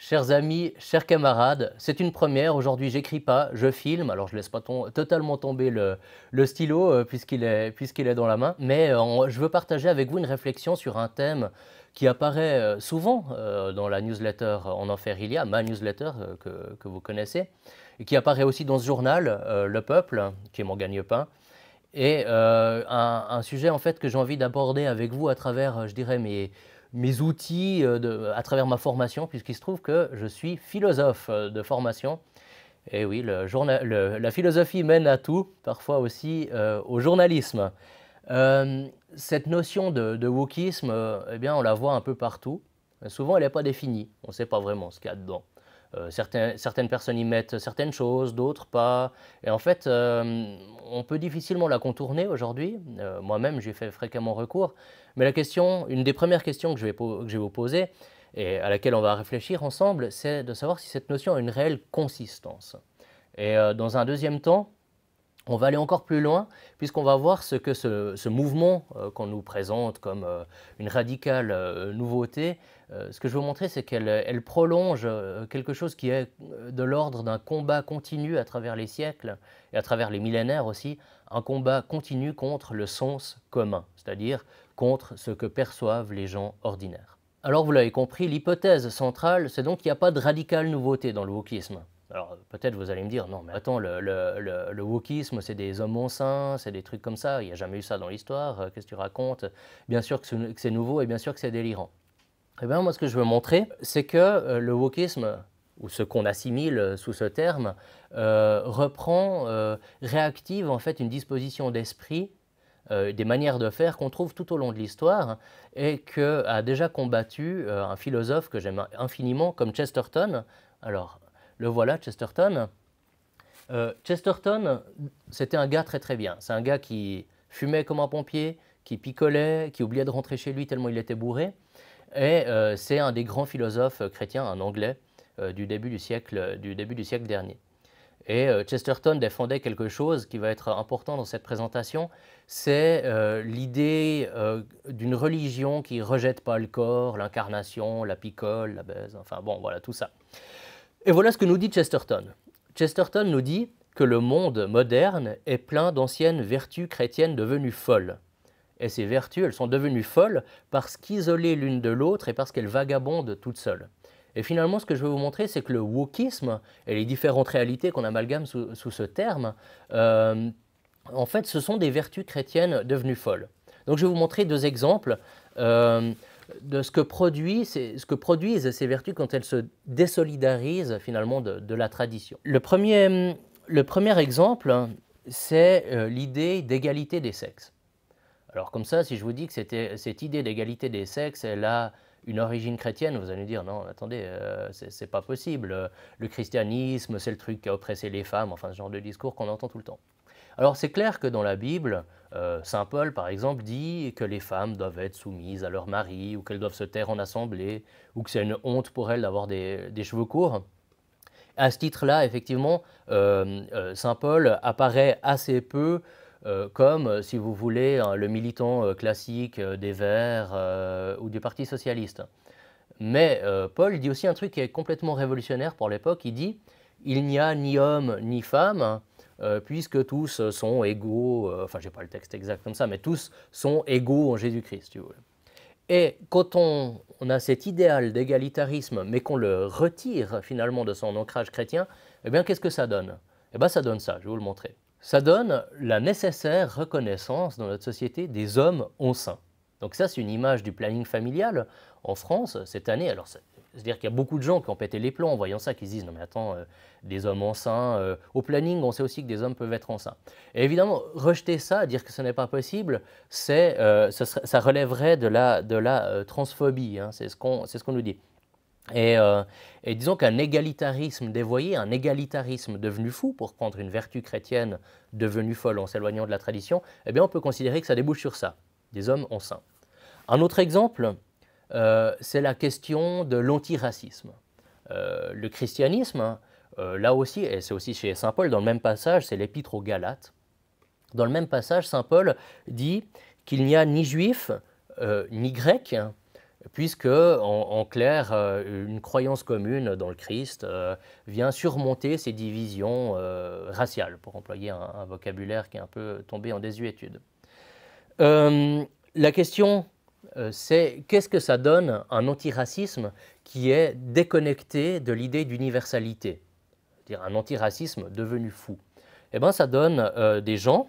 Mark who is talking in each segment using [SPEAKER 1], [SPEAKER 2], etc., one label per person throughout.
[SPEAKER 1] Chers amis, chers camarades, c'est une première. Aujourd'hui, j'écris pas, je filme. Alors, je laisse pas totalement tomber le, stylo euh, puisqu'il est, puisqu'il est dans la main. Mais euh, je veux partager avec vous une réflexion sur un thème qui apparaît euh, souvent dans la newsletter En Enfer Il y a, ma newsletter que, vous connaissez, et qui apparaît aussi dans ce journal, Le Peuple, qui est mon gagne-pain. Et un, sujet en fait que j'ai envie d'aborder avec vous à travers, je dirais, mes mes outils euh, à travers ma formation, puisqu'il se trouve que je suis philosophe euh, de formation. Et oui, le la philosophie mène à tout, parfois aussi euh, au journalisme. cette notion de, de wokisme, eh bien, on la voit un peu partout. souvent, elle n'est pas définie. On ne sait pas vraiment ce qu'il y a dedans. certaines personnes y mettent certaines choses, d'autres pas. Et en fait, on peut difficilement la contourner aujourd'hui. Moi-même, j'ai fait fréquemment recours. Mais la question, une des premières questions que je vais, que je vais vous poser, et à laquelle on va réfléchir ensemble, c'est de savoir si cette notion a une réelle consistance. Et euh, dans un deuxième temps, on va aller encore plus loin, puisqu'on va voir ce que ce, mouvement euh, qu'on nous présente comme euh, une radicale nouveauté, ce que je veux montrer, c'est qu'elle prolonge quelque chose qui est de l'ordre d'un combat continu à travers les siècles et à travers les millénaires aussi, un combat continu contre le sens commun, c'est-à-dire contre ce que perçoivent les gens ordinaires. Alors vous l'avez compris, l'hypothèse centrale, c'est donc qu'il n'y a pas de radicale nouveauté dans le wokisme. Alors peut-être vous allez me dire, non mais attends, le, le, le, wokisme c'est des hommes monsains, c'est des trucs comme ça, il n'y a jamais eu ça dans l'histoire, euh, qu'est-ce que tu racontes Bien sûr que c'est nouveau et bien sûr que c'est délirant. Eh bien moi ce que je veux montrer, c'est que euh, le wokisme, ou ce qu'on assimile euh, sous ce terme, reprend, réactive en fait une disposition d'esprit euh, des manières de faire qu'on trouve tout au long de l'histoire et que a déjà combattu euh, un philosophe que j'aime infiniment comme Chesterton. Alors, le voilà, Chesterton. Euh, Chesterton, c'était un gars très très bien. C'est un gars qui fumait comme un pompier, qui picolait, qui oubliait de rentrer chez lui tellement il était bourré. Et c'est un des grands philosophes chrétiens, un anglais, du, début du, siècle, du début du siècle dernier. Et euh, Chesterton défendait quelque chose qui va être important dans cette présentation, c'est euh, l'idée euh, d'une religion qui rejette pas le corps, l'incarnation, la picole, la baise, enfin bon, voilà tout ça. Et voilà ce que nous dit Chesterton. Chesterton nous dit que le monde moderne est plein d'anciennes vertus chrétiennes devenues folles. Et ces vertus, elles sont devenues folles parce qu'isolées l'une de l'autre et parce qu'elles vagabondent toutes seules. Et finalement, ce que je veux vous montrer, c'est que le wokisme et les différentes réalités qu'on amalgame sous, ce terme, euh, en fait, ce sont des vertus chrétiennes devenues folles. Donc je vais vous montrer deux exemples euh, de ce que, produisent ces vertus quand elles se désolidarisent finalement de, la tradition. Le premier, exemple, c'est euh, l'idée d'égalité des sexes. Alors comme ça, si je vous dis que cette idée d'égalité des sexes, elle a une origine chrétienne, vous allez me dire, non, attendez, euh, c'est pas possible. Le christianisme, c'est le truc qui a oppressé les femmes, enfin ce genre de discours qu'on entend tout le temps. Alors c'est clair que dans la Bible, euh, Saint Paul, par exemple, dit que les femmes doivent être soumises à leur mari, ou qu'elles doivent se taire en assemblée, ou que c'est une honte pour elles d'avoir des, cheveux courts. À ce titre-là, effectivement, euh, Saint Paul apparaît assez peu euh, comme, euh, si vous voulez, hein, le militant euh, classique des Verts ou du Parti socialiste. Mais Paul dit aussi un truc qui est complètement révolutionnaire pour l'époque. Il dit il n'y a ni homme ni femme, hein, puisque tous sont égaux, enfin, je pas le texte exact comme ça, mais tous sont égaux en Jésus-Christ, tu vois. Et quand on, a cet idéal d'égalitarisme, mais qu'on le retire finalement de son ancrage chrétien, eh bien, qu'est-ce que ça donne Eh bien, ça donne ça, je vais vous le montrer. Ça donne la nécessaire reconnaissance dans notre société des hommes enceints. Donc ça, c'est une image du planning familial en France cette année. Alors, c'est-à-dire qu'il y a beaucoup de gens qui ont pété les plombs en voyant ça, qui se disent non mais attends, euh, des hommes enceints. Euh, au planning, on sait aussi que des hommes peuvent être enceints. Et évidemment, rejeter ça, dire que ce n'est pas possible, euh, ça, relèverait de la, de la transphobie. Hein. c'est ce qu'on, c'est ce qu'on nous dit. Euh, et, disons qu'un égalitarisme dévoyé, un égalitarisme devenu fou, pour prendre une vertu chrétienne devenue folle en s'éloignant de la tradition, eh bien on peut considérer que ça débouche sur ça. Des hommes en saint. Un autre exemple, euh, c'est la question de l'antiracisme. Euh, le christianisme, hein, là aussi, et c'est aussi chez Saint Paul, dans le même passage, c'est l'épître aux Galates, dans le même passage, Saint Paul dit qu'il n'y a ni juif, ni grec, hein, puisque, en, clair, euh, une croyance commune dans le Christ euh, vient surmonter ces divisions euh, raciales, pour employer un, vocabulaire qui est un peu tombé en désuétude. la question c'est qu'est-ce que ça donne un antiracisme qui est déconnecté de l'idée d'universalité C'est-à-dire un antiracisme devenu fou Eh bien, ça donne des gens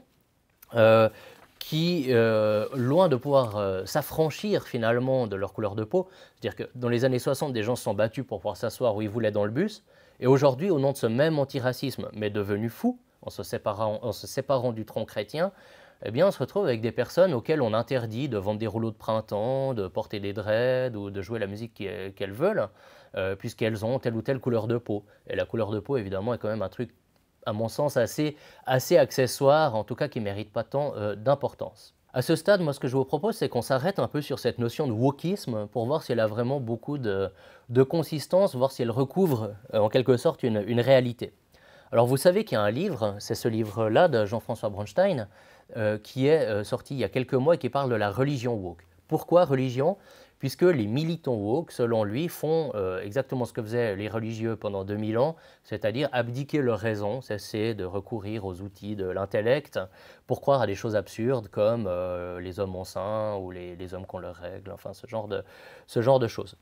[SPEAKER 1] qui, euh, loin de pouvoir euh, s'affranchir finalement de leur couleur de peau, c'est-à-dire que dans les années 60, des gens se sont battus pour pouvoir s'asseoir où ils voulaient dans le bus, et aujourd'hui, au nom de ce même antiracisme, mais devenu fou, en se séparant, du tronc chrétien, eh bien, on se retrouve avec des personnes auxquelles on interdit de vendre des rouleaux de printemps, de porter des dreads ou de jouer la musique qu'elles veulent, euh, puisqu'elles ont telle ou telle couleur de peau. Et la couleur de peau, évidemment, est quand même un truc à mon sens, assez, assez accessoire, en tout cas qui ne mérite pas tant euh, d'importance. À ce stade, moi, ce que je vous propose, c'est qu'on s'arrête un peu sur cette notion de wokisme pour voir si elle a vraiment beaucoup de, consistance, voir si elle recouvre euh, en quelque sorte une, réalité. Alors, vous savez qu'il y a un livre, c'est ce livre-là de Jean-François Bronstein, euh, qui est sorti il y a quelques mois et qui parle de la religion woke. Pourquoi religion puisque les militants woke, selon lui, font euh, exactement ce que faisaient les religieux pendant 2000 ans, c'est-à-dire abdiquer leur raison, cesser de recourir aux outils de l'intellect pour croire à des choses absurdes comme euh, les hommes ont ou les, hommes qu'on leur règle, enfin ce genre de, ce genre de choses.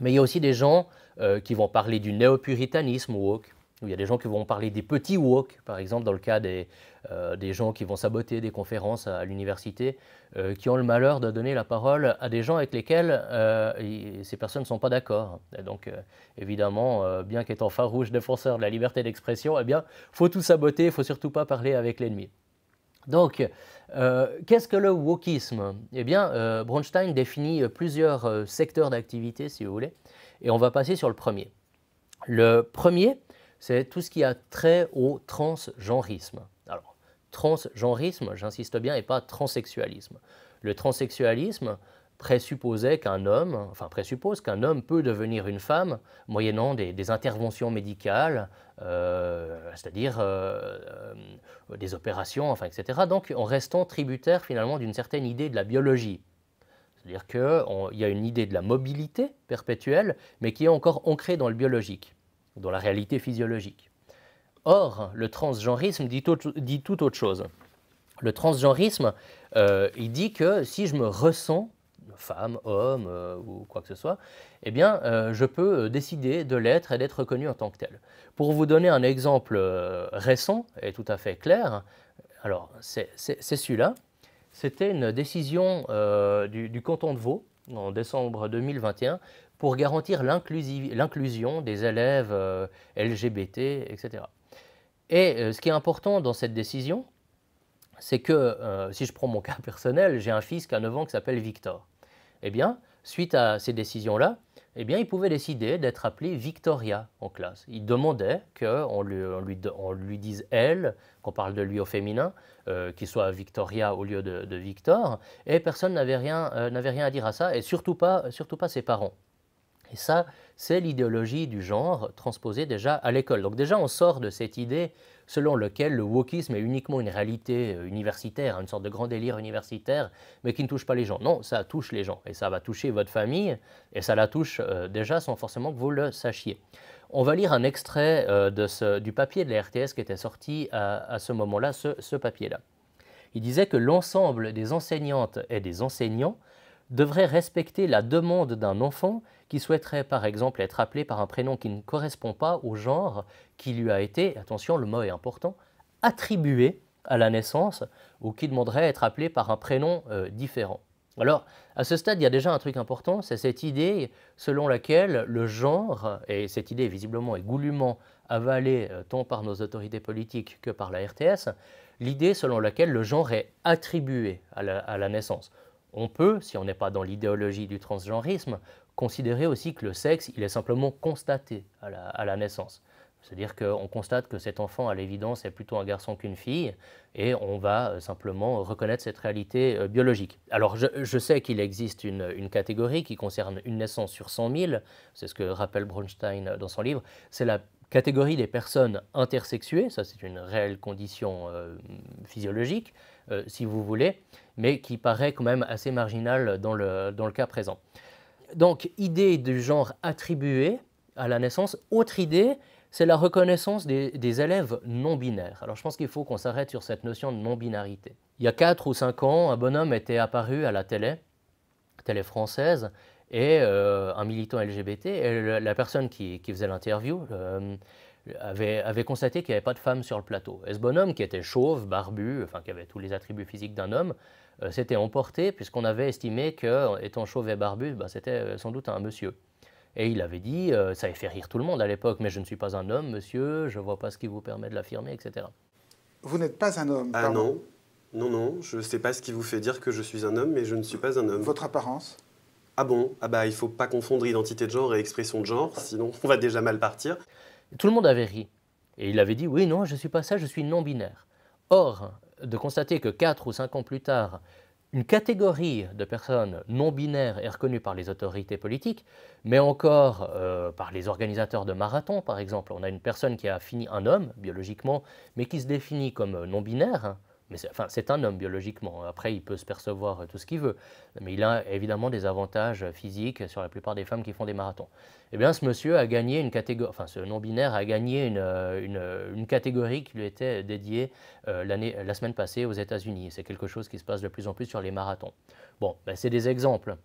[SPEAKER 1] Mais il y a aussi des gens euh, qui vont parler du néopuritanisme woke, où il y a des gens qui vont parler des petits woke, par exemple dans le cas des, euh, des gens qui vont saboter des conférences à, l'université, euh, qui ont le malheur de donner la parole à des gens avec lesquels euh, ces personnes ne sont pas d'accord. donc, évidemment, bien qu'étant farouche défenseur de la liberté d'expression, eh bien, faut tout saboter, il faut surtout pas parler avec l'ennemi. Donc, qu'est-ce que le wokisme Eh bien, Bronstein définit plusieurs secteurs d'activité, si vous voulez, et on va passer sur le premier. Le premier, c'est tout ce qui a trait au transgenrisme transgenrisme, j'insiste bien, et pas transsexualisme. Le transsexualisme présupposait qu'un homme, enfin présuppose qu'un homme peut devenir une femme moyennant des, interventions médicales, euh, c'est-à-dire euh, euh, des opérations, enfin, etc. Donc en restant tributaire finalement d'une certaine idée de la biologie. C'est-à-dire qu'il y a une idée de la mobilité perpétuelle, mais qui est encore ancrée dans le biologique, dans la réalité physiologique. Or, le transgenrisme dit, tout autre chose. Le transgenrisme, euh, il dit que si je me ressens femme, homme euh, ou quoi que ce soit, eh bien, euh, je peux décider de l'être et d'être reconnu en tant que tel. Pour vous donner un exemple récent et tout à fait clair, alors c'est celui-là. C'était une décision du, du canton de Vaud en décembre 2021 pour garantir l'inclusion des élèves LGBT, etc. Et euh, ce qui est important dans cette décision, c'est que, euh, si je prends mon cas personnel, j'ai un fils qui a 9 ans qui s'appelle Victor. Eh bien, suite à ces décisions-là, eh bien, il pouvait décider d'être appelé Victoria en classe. Il demandait qu'on lui, on lui, dise elle, qu'on parle de lui au féminin, euh, qu'il soit Victoria au lieu de, Victor, et personne n'avait rien, rien à dire à ça, et surtout pas, surtout pas ses parents. Et ça, c'est l'idéologie du genre transposée déjà à l'école. Donc déjà, on sort de cette idée selon laquelle le wokisme est uniquement une réalité euh, universitaire, une sorte de grand délire universitaire, mais qui ne touche pas les gens. Non, ça touche les gens, et ça va toucher votre famille, et ça la touche euh, déjà sans forcément que vous le sachiez. On va lire un extrait euh, du papier de la RTS qui était sorti à, ce moment-là, ce, ce papier-là. Il disait que l'ensemble des enseignantes et des enseignants devraient respecter la demande d'un enfant qui souhaiterait par exemple être appelé par un prénom qui ne correspond pas au genre qui lui a été, attention le mot est important, attribué à la naissance ou qui demanderait être appelé par un prénom euh, différent. Alors, à ce stade, il y a déjà un truc important, c'est cette idée selon laquelle le genre, et cette idée visiblement est goulûment avalée euh, tant par nos autorités politiques que par la RTS, l'idée selon laquelle le genre est attribué à la, à la naissance. On peut, si on n'est pas dans l'idéologie du transgenrisme, considérer aussi que le sexe, il est simplement constaté à la, naissance. C'est-à-dire qu'on constate que cet enfant, à l'évidence, est plutôt un garçon qu'une fille, et on va euh, simplement reconnaître cette réalité euh, biologique. Alors, je, sais qu'il existe une, catégorie qui concerne une naissance sur 100 000, c'est ce que rappelle Bronstein euh, dans son livre, c'est la catégorie des personnes intersexuées, ça c'est une réelle condition physiologique, si vous voulez, mais qui paraît quand même assez marginale dans le cas présent donc, idée du genre attribué à la naissance. Autre idée, c'est la reconnaissance des, élèves non binaires. Alors je pense qu'il faut qu'on s'arrête sur cette notion de non-binarité. Il y a 4 ou 5 ans, un bonhomme était apparu à la télé, télé française, et euh, un militant LGBT, et la personne qui faisait l'interview, avait, constaté qu'il n'y avait pas de femme sur le plateau. Et ce bonhomme, qui était chauve, barbu, enfin qui avait tous les attributs physiques d'un homme, euh, s'était emporté puisqu'on avait estimé que, étant chauve et barbu, bah, c'était euh, sans doute un monsieur. Et il avait dit, euh, ça avait fait rire tout le monde à l'époque, mais je ne suis pas un homme, monsieur, je ne vois pas ce qui vous permet de l'affirmer, etc. Vous n'êtes pas un homme Ah non, non, non, je ne sais pas ce qui vous fait dire que je suis un homme, mais je ne suis pas un homme. Votre apparence Ah bon Ah bah il faut pas confondre identité de genre et expression de genre, sinon on va déjà mal partir tout le monde avait ri. Et il avait dit Oui, non, je ne suis pas ça, je suis non-binaire. Or, de constater que 4 ou 5 ans plus tard, une catégorie de personnes non binaires est reconnue par les autorités politiques, mais encore euh, par les organisateurs de marathons, par exemple. On a une personne qui a fini un homme, biologiquement, mais qui se définit comme non binaire. Hein, mais c'est, un homme biologiquement. Après, il peut se percevoir euh, tout ce qu'il veut. Mais il a évidemment des avantages euh, physiques sur la plupart des femmes qui font des marathons. Eh bien, ce monsieur a gagné une catégorie, ce non-binaire a gagné euh, une, catégorie qui lui était dédiée l'année, la semaine passée aux États-Unis. C'est quelque chose qui se passe de plus en plus sur les marathons. Bon, ben, c'est des exemples.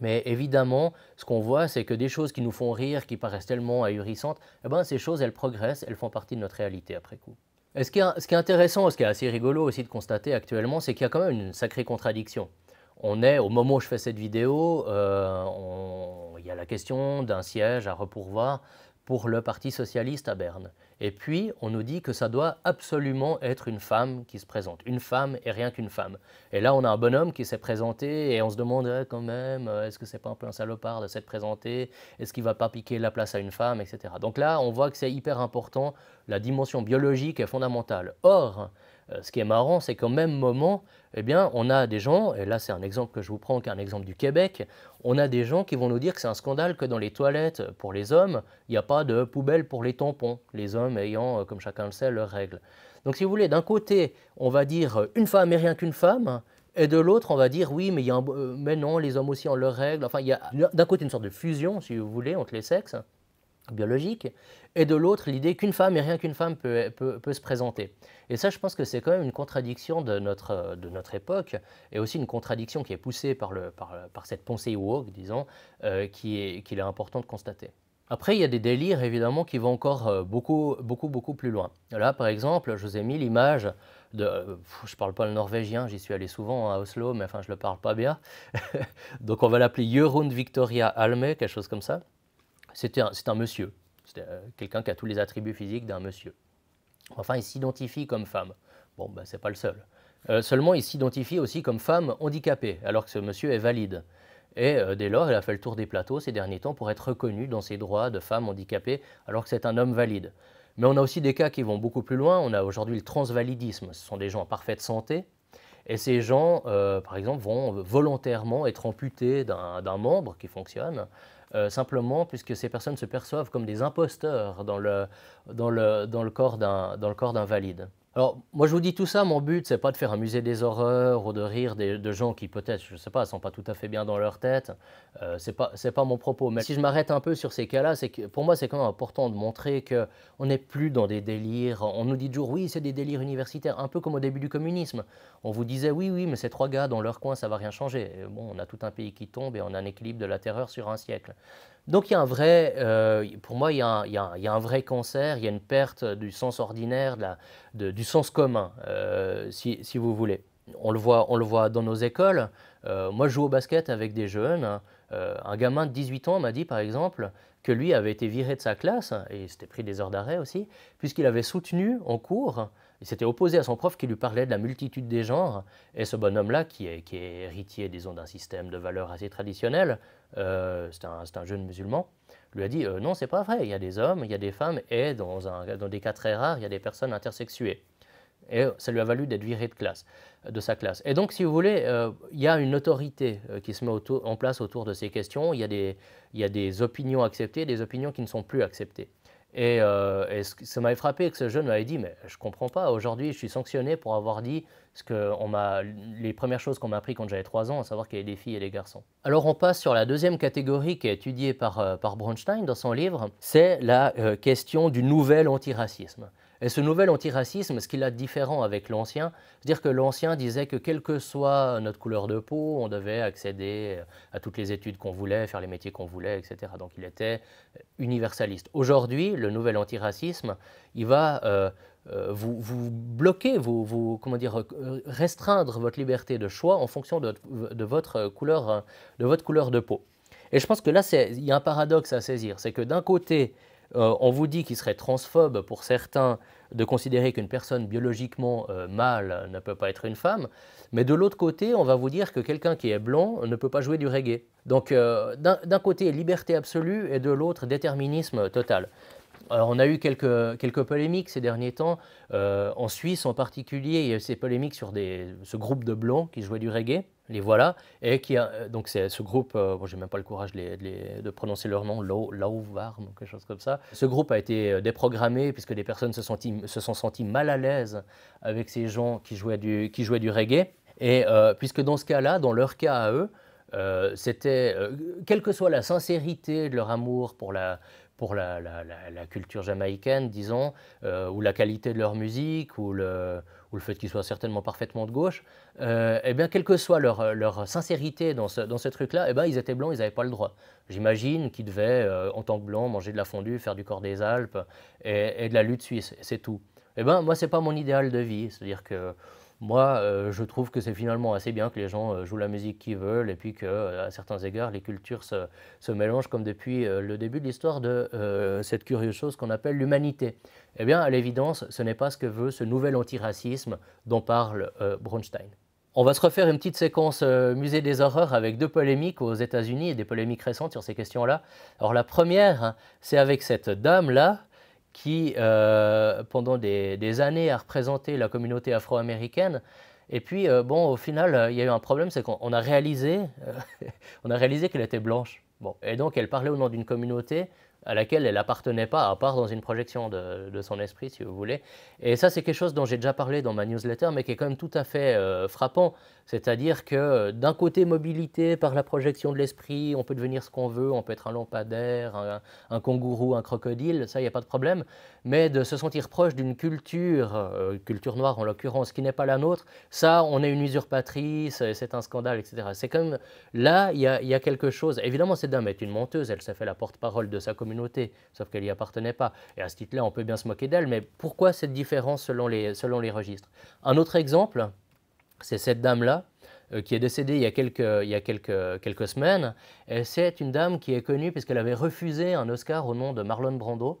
[SPEAKER 1] Mais évidemment, ce qu'on voit, c'est que des choses qui nous font rire, qui paraissent tellement ahurissantes, eh ben, ces choses, elles progressent, elles font partie de notre réalité après coup ce, qui est, ce qui intéressant, ce qui est assez rigolo aussi de constater actuellement, c'est qu'il y a quand même une sacrée contradiction on est au moment où je fais cette vidéo, euh, il y a la question d'un siège à repourvoir pour le Parti socialiste à Berne. Et puis, on nous dit que ça doit absolument être une femme qui se présente. Une femme et rien qu'une femme. Et là, on a un bonhomme qui s'est présenté et on se demande eh, quand même, euh, est-ce que c'est pas un peu un salopard de s'être présenté Est-ce qu'il va pas piquer la place à une femme, etc. Donc là, on voit que c'est hyper important. La dimension biologique est fondamentale. Or, euh, ce qui est marrant, c'est qu'au même moment, eh bien, on a des gens, et là c'est un exemple que je vous prends, qui est un exemple du Québec, on a des gens qui vont nous dire que c'est un scandale que dans les toilettes euh, pour les hommes, il n'y a pas de poubelle pour les tampons, les hommes ayant, euh, comme chacun le sait, leurs règles. Donc si vous voulez, d'un côté, on va dire une femme et rien qu'une femme, et de l'autre, on va dire oui, mais, y mais non, les hommes aussi ont leurs règles. Enfin, il y a d'un côté une sorte de fusion, si vous voulez, entre les sexes biologique, et de l'autre l'idée qu'une femme et rien qu'une femme peut, peut, peut, se présenter. Et ça, je pense que c'est quand même une contradiction de notre, de notre époque, et aussi une contradiction qui est poussée par, le, par, par cette pensée woke, disons, euh, qui qu'il est, qui est important de constater. Après, il y a des délires, évidemment, qui vont encore euh, beaucoup, beaucoup, beaucoup plus loin. Là, par exemple, je vous ai mis l'image de... Je euh, je parle pas le norvégien, j'y suis allé souvent hein, à Oslo, mais enfin, je le parle pas bien. Donc, on va l'appeler Jørund Victoria Alme, quelque chose comme ça. C'est un, monsieur, c'est euh, quelqu'un qui a tous les attributs physiques d'un monsieur. Enfin, il s'identifie comme femme. Bon, ben, c'est pas le seul. Euh, seulement, il s'identifie aussi comme femme handicapée, alors que ce monsieur est valide. Et euh, dès lors, il a fait le tour des plateaux ces derniers temps pour être reconnu dans ses droits de femme handicapée, alors que c'est un homme valide. Mais on a aussi des cas qui vont beaucoup plus loin. On a aujourd'hui le transvalidisme. Ce sont des gens en parfaite santé et ces gens, euh, par exemple, vont volontairement être amputés d'un membre qui fonctionne, euh, simplement puisque ces personnes se perçoivent comme des imposteurs dans le, dans le, dans le corps d'un valide. Alors, moi, je vous dis tout ça, mon but, c'est pas de faire amuser des horreurs ou de rire des, de gens qui, peut-être, je sais pas, sont pas tout à fait bien dans leur tête. Euh, c'est pas, pas mon propos. Mais si je m'arrête un peu sur ces cas-là, c'est que pour moi, c'est quand même important de montrer que on n'est plus dans des délires. On nous dit toujours, oui, c'est des délires universitaires, un peu comme au début du communisme. On vous disait, oui, oui, mais ces trois gars dans leur coin, ça va rien changer. bon, on a tout un pays qui tombe et on a un équilibre de la terreur sur un siècle. Donc il y a un vrai, euh, pour moi, il y, a un, vrai cancer, il y a une perte du sens ordinaire, du sens commun, euh, si, vous voulez. On le voit, dans nos écoles. Euh, moi, je joue au basket avec des jeunes. Hein. un gamin de 18 ans m'a dit, par exemple, que lui avait été viré de sa classe, et il s'était pris des heures d'arrêt aussi, puisqu'il avait soutenu en cours il s'était opposé à son prof qui lui parlait de la multitude des genres. Et ce bonhomme-là, qui est, héritier, d'un système de valeurs assez traditionnel, euh, c'est un, jeune musulman, lui a dit Non, euh, Non, c'est pas vrai, il y a des hommes, il y a des femmes, et dans, des cas très rares, il y a des personnes intersexuées. Et ça lui a valu d'être viré de, classe, de sa classe. Et donc, si vous voulez, euh, il y a une autorité qui se met en place autour de ces questions. Il y, a des, y a des opinions acceptées, des opinions qui ne sont plus acceptées. Et, euh, ça m'avait frappé que ce jeune m'avait dit, mais je comprends pas, aujourd'hui je suis sanctionné pour avoir dit ce que les premières choses qu'on m'a appris quand j'avais 3 ans, à savoir qu'il y avait des filles et des garçons. Alors on passe sur la deuxième catégorie qui est étudiée par, euh, par Bronstein dans son livre, c'est la euh, question du nouvel antiracisme. Et ce nouvel antiracisme, ce qu'il a de différent avec l'ancien, c'est-à-dire que l'ancien disait que quelle que soit notre couleur de peau, on devait accéder euh, à toutes les études qu'on voulait, faire les métiers qu'on voulait, etc. Donc il était euh, universaliste. Aujourd'hui, le nouvel antiracisme, il va euh, vous, bloquer, vous, comment dire, restreindre votre liberté de choix en fonction de, votre, couleur, de votre couleur de peau. Et je pense que là, il y a un paradoxe à saisir, c'est que d'un côté, euh, on vous dit qu'il serait transphobe pour certains de considérer qu'une personne biologiquement euh, mâle ne peut pas être une femme, mais de l'autre côté, on va vous dire que quelqu'un qui est blanc ne peut pas jouer du reggae. Donc euh, d'un côté, liberté absolue et de l'autre, déterminisme total. Alors on a eu quelques, polémiques ces derniers temps, euh, en Suisse en particulier, il y a eu ces polémiques sur ce groupe de blancs qui jouaient du reggae, les voilà, et qui a, euh, donc ce groupe, euh, je n'ai même pas le courage de, prononcer leur nom, ou quelque chose comme ça. Ce groupe a été déprogrammé puisque des personnes se, se sont senties mal à l'aise avec ces gens qui jouaient du, qui jouaient du reggae, et puisque dans ce cas-là, dans leur cas à eux, c'était, quelle que soit la sincérité de leur amour pour la, pour la, la, culture jamaïcaine, disons, euh, ou la qualité de leur musique, ou le, ou le fait qu'ils soient certainement parfaitement de gauche, euh, eh bien, quelle que soit leur, leur sincérité dans ce, dans ce truc-là, eh ben ils étaient blancs, ils n'avaient pas le droit. J'imagine qu'ils devaient, euh, en tant que blancs, manger de la fondue, faire du corps des Alpes et, et de la lutte suisse, c'est tout. Eh ben moi, ce n'est pas mon idéal de vie, c'est-à-dire que moi, euh, je trouve que c'est finalement assez bien que les gens euh, jouent la musique qu'ils veulent et puis qu'à euh, certains égards, les cultures se, se mélangent comme depuis le début de l'histoire de cette curieuse chose qu'on appelle l'humanité. Eh bien, à l'évidence, ce n'est pas ce que veut ce nouvel antiracisme dont parle Bronstein. On va se refaire une petite séquence musée des horreurs avec deux polémiques aux États-Unis et des polémiques récentes sur ces questions-là. Alors la première, hein, c'est avec cette dame-là qui, euh, pendant des, années, a représenté la communauté afro-américaine. Et puis, euh, bon, au final, euh, il y a eu un problème, c'est qu'on a réalisé, on réalisé qu'elle était blanche. et donc, elle parlait au nom d'une communauté à laquelle elle appartenait pas, à part dans une projection de, son esprit, si vous voulez. Et ça, c'est quelque chose dont j'ai déjà parlé dans ma newsletter, mais qui est quand même tout à fait euh, frappant. C'est-à-dire que euh, d'un côté, mobilité par la projection de l'esprit, on peut devenir ce qu'on veut, on peut être un lampadaire, un, kangourou, un crocodile, ça, il n'y a pas de problème. Mais de se sentir proche d'une culture, euh, culture noire en l'occurrence, qui n'est pas la nôtre, ça, on est une usurpatrice, c'est un scandale, etc. C'est quand même, là, il y, y a quelque chose. Évidemment, cette dame est une menteuse, elle s'est fait la porte-parole de sa communauté notée sauf qu'elle n'y appartenait pas. Et à ce titre-là, on peut bien se moquer d'elle, mais pourquoi cette différence selon les, selon les registres Un autre exemple, c'est cette dame-là, euh, qui est décédée il y a quelques, il y a quelques, quelques semaines. C'est une dame qui est connue puisqu'elle avait refusé un Oscar au nom de Marlon Brando.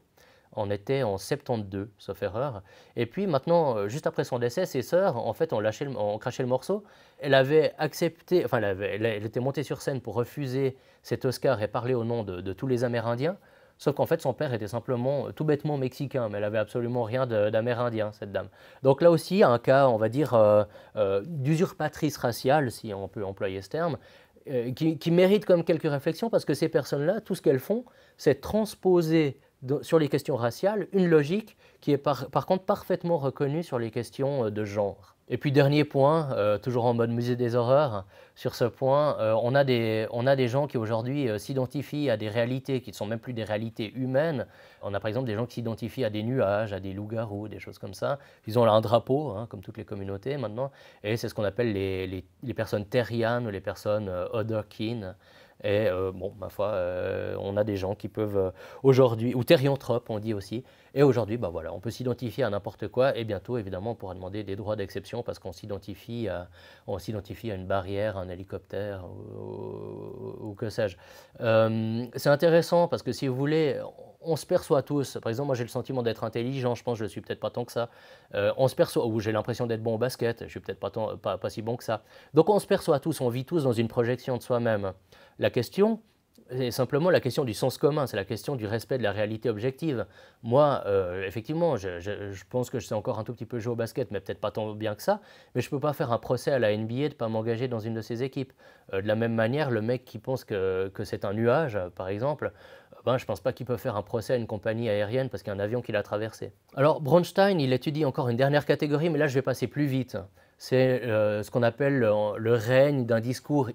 [SPEAKER 1] en était en 72, sauf erreur. Et puis maintenant, euh, juste après son décès, ses sœurs, en fait, ont, lâché craché le morceau. Elle avait accepté, enfin, elle, avait, elle, était montée sur scène pour refuser cet Oscar et parler au nom de tous les Amérindiens. Sauf qu'en fait, son père était simplement euh, tout bêtement mexicain, mais elle avait absolument rien d'amérindien, cette dame. Donc là aussi, un cas, on va dire, euh, euh, d'usurpatrice raciale, si on peut employer ce terme, qui, mérite comme quelques réflexions, parce que ces personnes-là, tout ce qu'elles font, c'est transposer sur les questions raciales une logique qui est par contre parfaitement reconnue sur les questions de genre. Et puis dernier point, euh, toujours en mode musée des horreurs, sur ce point, euh, on, a des, on a des gens qui aujourd'hui euh, s'identifient à des réalités qui ne sont même plus des réalités humaines. On a par exemple des gens qui s'identifient à des nuages, à des loups-garous, des choses comme ça. Ils ont là un drapeau, hein, comme toutes les communautés maintenant, et c'est ce qu'on appelle les, les, les, personnes terrianes, les personnes otherkin. Et bon, ma foi, on a des gens qui peuvent aujourd'hui, ou terrianthropes on dit aussi, et aujourd'hui, bah voilà, on peut s'identifier à n'importe quoi et bientôt, évidemment, on pourra demander des droits d'exception parce qu'on s'identifie à, on s'identifie à une barrière, à un hélicoptère ou, que sais-je. Euh, c'est intéressant parce que si vous voulez, on se perçoit tous. Par exemple, moi j'ai le sentiment d'être intelligent, je pense que je suis peut-être pas tant que ça. Euh, on se perçoit, ou j'ai l'impression d'être bon au basket, je suis peut-être pas, pas, pas si bon que ça. Donc on se perçoit tous, on vit tous dans une projection de soi-même. La question, c'est simplement la question du sens commun, c'est la question du respect de la réalité objective. Moi, euh, effectivement, je, pense que je sais encore un tout petit peu jouer au basket, mais peut-être pas tant bien que ça, mais je ne peux pas faire un procès à la NBA de ne pas m'engager dans une de ses équipes. Euh, de la même manière, le mec qui pense que, c'est un nuage, par exemple, euh, ben, je ne pense pas qu'il peut faire un procès à une compagnie aérienne parce qu'il y a un avion qui l'a traversé. Alors, Bronstein, il étudie encore une dernière catégorie, mais là, je vais passer plus vite. C'est ce qu'on appelle le, règne d'un discours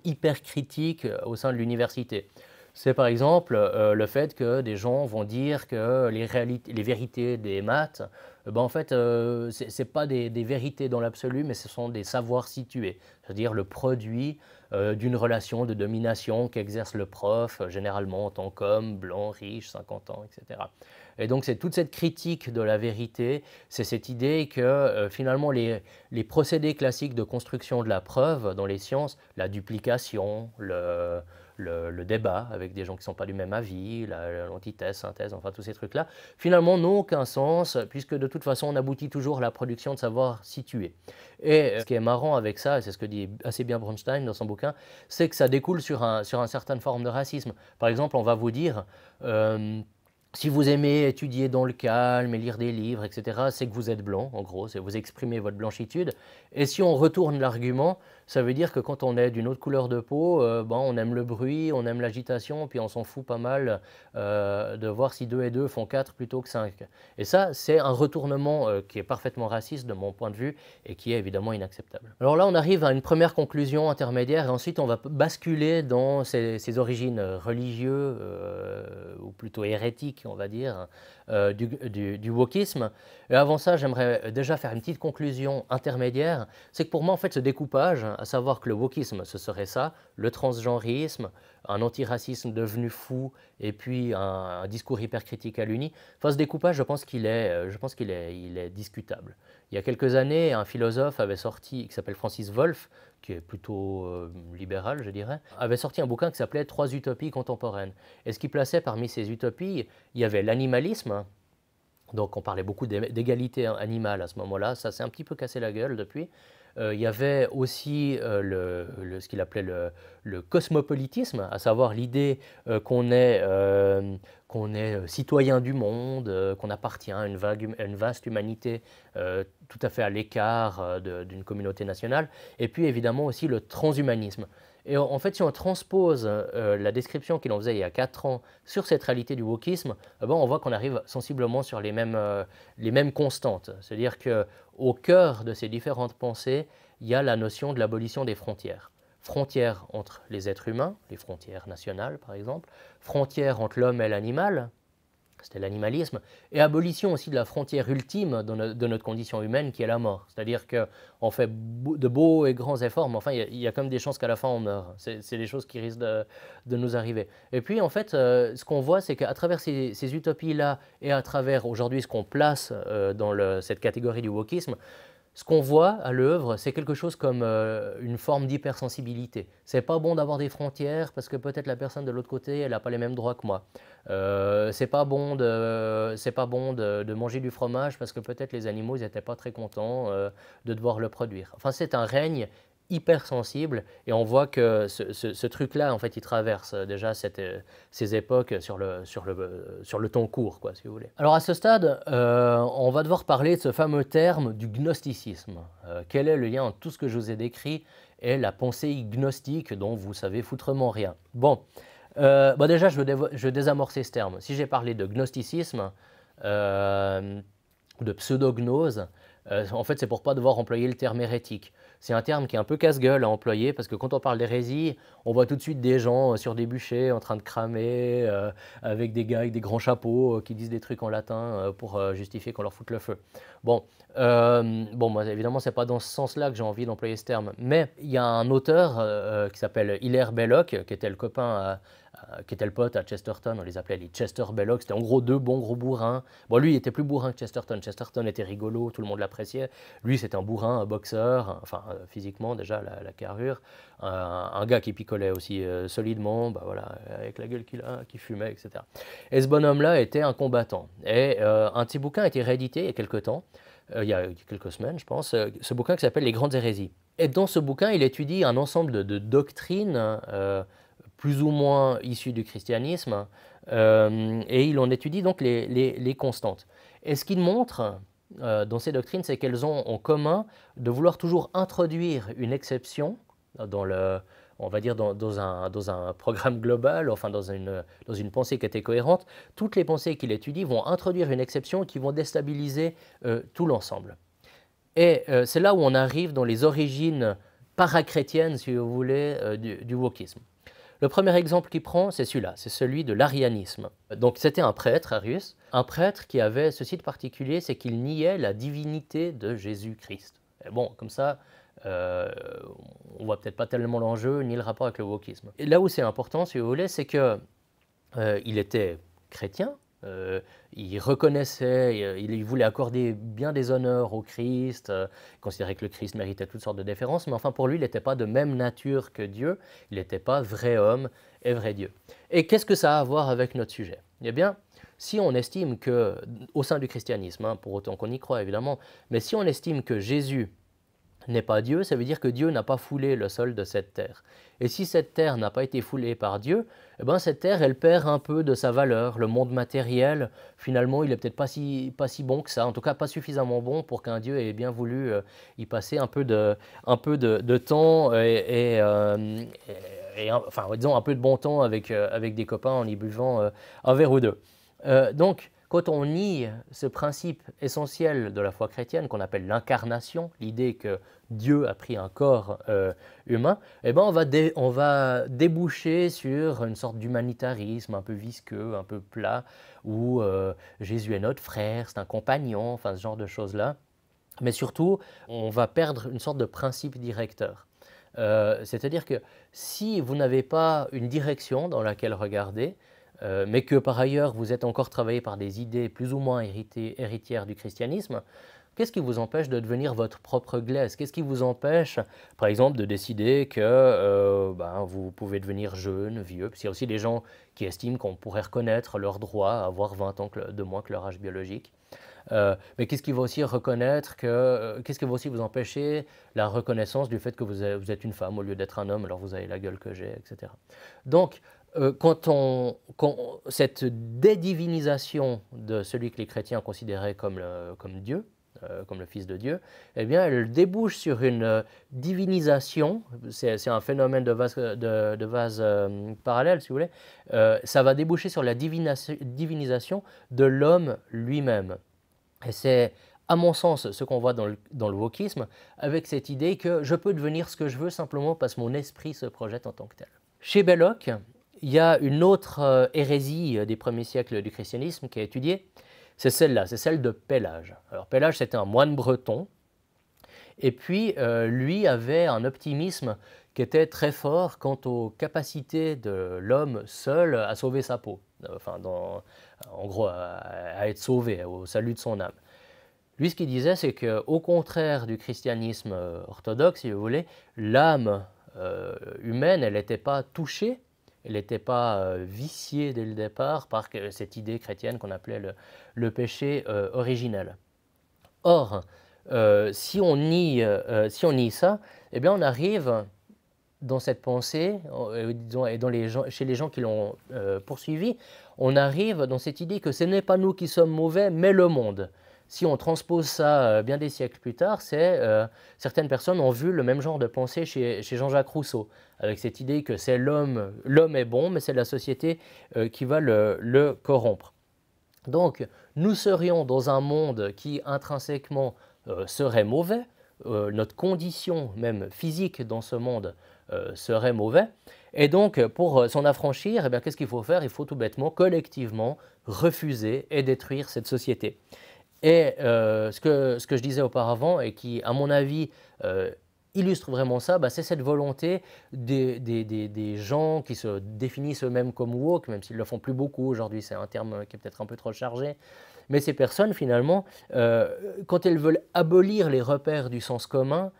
[SPEAKER 1] critique au sein de l'université. C'est par exemple euh, le fait que des gens vont dire que les, vérités des maths, euh, ben en fait, euh, ce n'est pas des, vérités dans l'absolu, mais ce sont des savoirs situés, c'est-à-dire le produit d'une relation de domination qu'exerce le prof, généralement en tant qu'homme, blanc, riche, 50 ans, etc. Et donc c'est toute cette critique de la vérité, c'est cette idée que finalement les, procédés classiques de construction de la preuve dans les sciences, la duplication, le, le, débat avec des gens qui ne sont pas du même avis, l'antithèse, la, synthèse, enfin tous ces trucs-là, finalement n'ont aucun sens, puisque de toute façon on aboutit toujours à la production de savoir situé. Et euh, ce qui est marrant avec ça, et c'est ce que dit assez bien Bronstein dans son bouquin, c'est que ça découle sur un, sur une certaine forme de racisme. Par exemple, on va vous dire... Euh, si vous aimez étudier dans le calme et lire des livres, etc., c'est que vous êtes blanc, en gros, c'est vous exprimez votre blanchitude. Et si on retourne l'argument, ça veut dire que quand on est d'une autre couleur de peau, euh, ben, on aime le bruit, on aime l'agitation, puis on s'en fout pas mal euh, de voir si 2 et 2 font 4 plutôt que 5. Et ça, c'est un retournement euh, qui est parfaitement raciste de mon point de vue et qui est évidemment inacceptable. Alors là, on arrive à une première conclusion intermédiaire et ensuite on va basculer dans ces origines religieuses, ou plutôt hérétiques, on va dire, euh, du, du, wokisme. Et avant ça, j'aimerais déjà faire une petite conclusion intermédiaire. C'est que pour moi, en fait, ce découpage, à savoir que le wokisme, ce serait ça, le transgenrisme, un antiracisme devenu fou, et puis un, discours hypercritique à l'UNI. Enfin, ce découpage, je pense qu'il euh, je pense est discutable. Il y a quelques années, un philosophe avait sorti, qui s'appelle Francis Wolff, qui est plutôt euh, libéral, je dirais, avait sorti un bouquin qui s'appelait Trois utopies contemporaines. Et ce qui plaçait parmi ces utopies, il y avait l'animalisme, donc on parlait beaucoup d'égalité animale à ce moment-là, ça s'est un petit peu cassé la gueule depuis, euh, il y avait aussi euh, ce qu'il appelait le, cosmopolitisme, à savoir l'idée euh, qu'on est citoyen du monde, qu'on appartient à une, hum, vaste humanité tout à fait à l'écart d'une communauté nationale, et puis évidemment aussi le transhumanisme, et en fait, si on transpose euh, la description qu'il en faisait il y a quatre ans sur cette réalité du wokisme, euh, ben, on voit qu'on arrive sensiblement sur les mêmes, euh, les mêmes constantes. C'est-à-dire qu'au cœur de ces différentes pensées, il y a la notion de l'abolition des frontières. Frontières entre les êtres humains, les frontières nationales par exemple, frontières entre l'homme et l'animal, c'était l'animalisme, et abolition aussi de la frontière ultime de, notre condition humaine qui est la mort. C'est-à-dire qu'on fait de beaux et grands efforts, mais enfin, il y, a quand même des chances qu'à la fin on meurt. C'est des choses qui risquent de, nous arriver. Et puis, en fait, euh, ce qu'on voit, c'est qu'à travers ces, utopies-là et à travers aujourd'hui ce qu'on place euh, dans cette catégorie du wokisme, ce qu'on voit à l'œuvre, c'est quelque chose comme euh, une forme d'hypersensibilité. C'est pas bon d'avoir des frontières parce que peut-être la personne de l'autre côté, elle n'a pas les mêmes droits que moi. Euh, c'est pas bon, de, c'est pas bon de, manger du fromage parce que peut-être les animaux, ils n'étaient pas très contents euh, de devoir le produire. Enfin, c'est un règne hypersensible, et on voit que ce, truc-là, en fait, il traverse euh, déjà euh, ces époques sur le, euh, ton court, quoi, si vous voulez. Alors à ce stade, on va devoir parler de ce fameux terme du gnosticisme. quel est le lien entre tout ce que je vous ai décrit et la pensée gnostique dont vous savez foutrement rien Bon, bah, déjà, je vais désamorcer ce terme. Si j'ai parlé de gnosticisme, de pseudognose, euh, en fait, c'est pour pas devoir employer le terme hérétique. C'est un terme qui est un peu casse-gueule à employer parce que quand on parle d'hérésie, on voit tout de suite des gens euh, sur des bûchers en train de cramer euh, avec des gars avec des grands chapeaux qui disent des trucs en latin pour justifier qu'on leur foute le feu. Bon, bon, moi, évidemment, c'est pas dans ce sens-là que j'ai envie d'employer ce terme. Mais il y a un auteur qui s'appelle Hilaire Belloc, qui était le copain euh, qui était le pote à Chesterton, on les appelait les Chester Bellocks, c'était en gros deux bons gros bourrins. Bon, lui, il était plus bourrin que Chesterton. Chesterton était rigolo, tout le monde l'appréciait. Lui, c'était un bourrin, un boxeur, enfin, euh, physiquement déjà, la, carrure. Euh, un, gars qui picolait aussi solidement, bah voilà, avec la gueule qu'il a, qui fumait, etc. Et ce bonhomme-là était un combattant. Et un petit bouquin a été réédité il y a quelques temps, il y a quelques semaines, je pense, ce bouquin qui s'appelle Les Grandes Hérésies. Et dans ce bouquin, il étudie un ensemble de doctrines plus ou moins issus du christianisme, euh, et il en étudie donc les, constantes. Et ce qu'il montre euh, dans ces doctrines, c'est qu'elles ont en commun de vouloir toujours introduire une exception dans le, on va dire, dans, un, programme global, enfin dans une, pensée qui était cohérente, toutes les pensées qu'il étudie vont introduire une exception qui vont déstabiliser euh, tout l'ensemble. Et c'est là où on arrive dans les origines parachrétiennes, si vous voulez, du, du wokisme. Le premier exemple qu'il prend, c'est celui-là, c'est celui de l'arianisme. Donc c'était un prêtre, Arius, un prêtre qui avait ceci de particulier, c'est qu'il niait la divinité de Jésus-Christ. Bon, comme ça, euh, on voit peut-être pas tellement l'enjeu ni le rapport avec le wokisme. Et là où c'est important, si vous voulez, c'est qu'il euh, était chrétien, euh, il reconnaissait, euh, il, voulait accorder bien des honneurs au Christ, euh, considérait que le Christ méritait toutes sortes de déférences, mais enfin pour lui, il n'était pas de même nature que Dieu, il n'était pas vrai homme et vrai Dieu. Et qu'est-ce que ça a à voir avec notre sujet Eh bien, si on estime que, au sein du christianisme, hein, pour autant qu'on y croit évidemment, mais si on estime que Jésus n'est pas Dieu, ça veut dire que Dieu n'a pas foulé le sol de cette terre. Et si cette terre n'a pas été foulée par Dieu, eh ben cette terre, elle perd un peu de sa valeur. Le monde matériel, finalement, il est peut-être pas si, pas si bon que ça, en tout cas pas suffisamment bon pour qu'un Dieu ait bien voulu euh, y passer un peu de, un peu de, temps euh, et, enfin, disons, un peu de bon temps avec, euh, avec des copains en y buvant un verre ou deux. donc, quand on nie ce principe essentiel de la foi chrétienne qu'on appelle l'incarnation, l'idée que Dieu a pris un corps euh, humain, eh ben, on, va déboucher sur une sorte d'humanitarisme un peu visqueux, un peu plat, où euh, Jésus est notre frère, c'est un compagnon, enfin ce genre de choses-là. Mais surtout, on va perdre une sorte de principe directeur. Euh, c'est-à-dire que si vous n'avez pas une direction dans laquelle regarder, euh, mais que par ailleurs vous êtes encore travaillé par des idées plus ou moins héritières du christianisme, qu'est-ce qui vous empêche de devenir votre propre glaise Qu'est-ce qui vous empêche, par exemple, de décider que euh, ben, vous pouvez devenir jeune, vieux Parce y a aussi des gens qui estiment qu'on pourrait reconnaître leur droit à avoir 20 ans de moins que leur âge biologique. Euh, mais qu'est-ce qui va aussi reconnaître que, qu'est-ce qui va aussi vous empêcher la reconnaissance du fait que vous, êtes une femme au lieu d'être un homme, alors vous avez la gueule que j'ai, etc. Donc, euh, quand on, cette dédivinisation de celui que les chrétiens considéraient comme, comme Dieu, euh, comme le Fils de Dieu, eh bien, elle débouche sur une euh, divinisation, c'est un phénomène de vase, parallèle, si vous voulez, ça va déboucher sur la divinisation de l'homme lui-même. Et c'est, à mon sens, ce qu'on voit dans le, dans wokisme, avec cette idée que je peux devenir ce que je veux simplement parce que mon esprit se projette en tant que tel. Chez Belloc, il y a une autre euh, hérésie euh, des premiers siècles du christianisme qui est étudiée, c'est celle-là, c'est celle de Pélage. Alors Pélage, c'était un moine breton, et puis euh, lui avait un optimisme qui était très fort quant aux capacités de l'homme seul à sauver sa peau, enfin en gros à, être sauvé, au salut de son âme. Lui, ce qu'il disait, c'est qu'au contraire du christianisme orthodoxe, si vous voulez, l'âme humaine, elle n'était pas touchée elle n'était pas euh, viciée dès le départ par euh, cette idée chrétienne qu'on appelait le, péché euh, originel. Or, si, on nie, ça, eh bien on arrive dans cette pensée, et chez les gens qui l'ont poursuivi, on arrive dans cette idée que ce n'est pas nous qui sommes mauvais, mais le monde si on transpose ça euh, bien des siècles plus tard, c'est euh, certaines personnes ont vu le même genre de pensée chez, Jean-Jacques Rousseau, avec cette idée que c'est l'homme, l'homme est bon, mais c'est la société euh, qui va le, corrompre. Donc, nous serions dans un monde qui intrinsèquement serait mauvais, notre condition même physique dans ce monde serait mauvais, et donc pour s'en affranchir, eh qu'est-ce qu'il faut faire Il faut tout bêtement, collectivement, refuser et détruire cette société. Et euh, ce, que, ce que je disais auparavant, et qui, à mon avis, euh, illustre vraiment ça, bah, c'est cette volonté des, des, des, des, gens qui se définissent eux-mêmes comme woke, même s'ils ne le font plus beaucoup aujourd'hui, c'est un terme qui est peut-être un peu trop chargé. Mais ces personnes, finalement, euh, quand elles veulent abolir les repères du sens commun,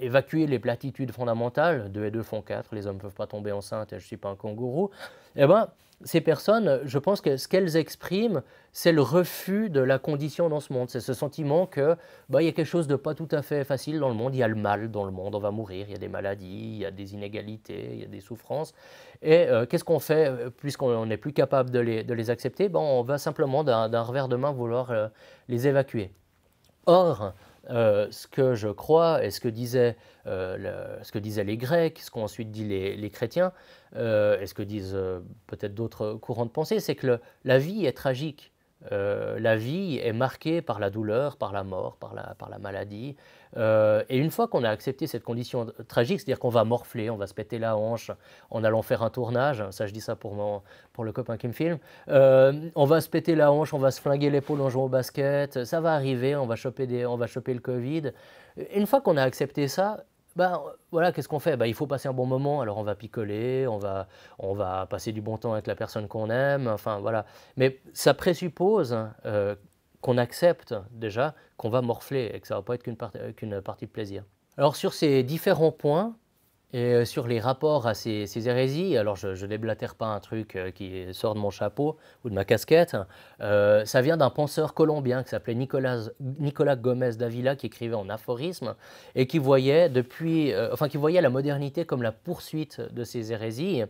[SPEAKER 1] évacuer les platitudes fondamentales, 2 et 2 font 4, les hommes ne peuvent pas tomber enceintes et je ne suis pas un kangourou, eh ben, ces personnes, je pense que ce qu'elles expriment, c'est le refus de la condition dans ce monde. C'est ce sentiment que bah, il y a quelque chose de pas tout à fait facile dans le monde. Il y a le mal dans le monde. On va mourir. Il y a des maladies. Il y a des inégalités. Il y a des souffrances. Et euh, qu'est-ce qu'on fait euh, puisqu'on n'est plus capable de les, accepter ben, on va simplement d'un revers de main vouloir euh, les évacuer. Or, euh, ce que je crois et euh, ce que disaient, les Grecs, ce qu'ont ensuite dit les, chrétiens, euh, et ce que disent peut-être d'autres courants de pensée, c'est que la vie est tragique. la vie est marquée par la douleur, par la mort, par la maladie. Euh, et une fois qu'on a accepté cette condition tragique, c'est-à-dire qu'on va morfler, on va se péter la hanche en allant faire un tournage, ça je dis ça pour, pour le copain qui me filme, euh, on va se péter la hanche, on va se flinguer l'épaule en jouant au basket, ça va arriver, on va choper, des, on va choper le Covid. une fois qu'on a accepté ça, ben, voilà, qu'est-ce qu'on fait ben, Il faut passer un bon moment, alors on va picoler, on va, on va passer du bon temps avec la personne qu'on aime, enfin voilà. Mais ça présuppose euh, qu'on accepte déjà qu'on va morfler et que ça ne va pas être euh, qu'une partie, de plaisir. Alors sur ces différents points, et euh, sur les rapports à ces, hérésies, alors je ne déblatère pas un truc euh, qui sort de mon chapeau ou de ma casquette, ça vient d'un penseur colombien qui s'appelait Nicolas, Nicolas Gomez d'Avila, qui écrivait en aphorisme, et qui voyait, depuis, enfin, qui voyait la modernité comme la poursuite de ces hérésies.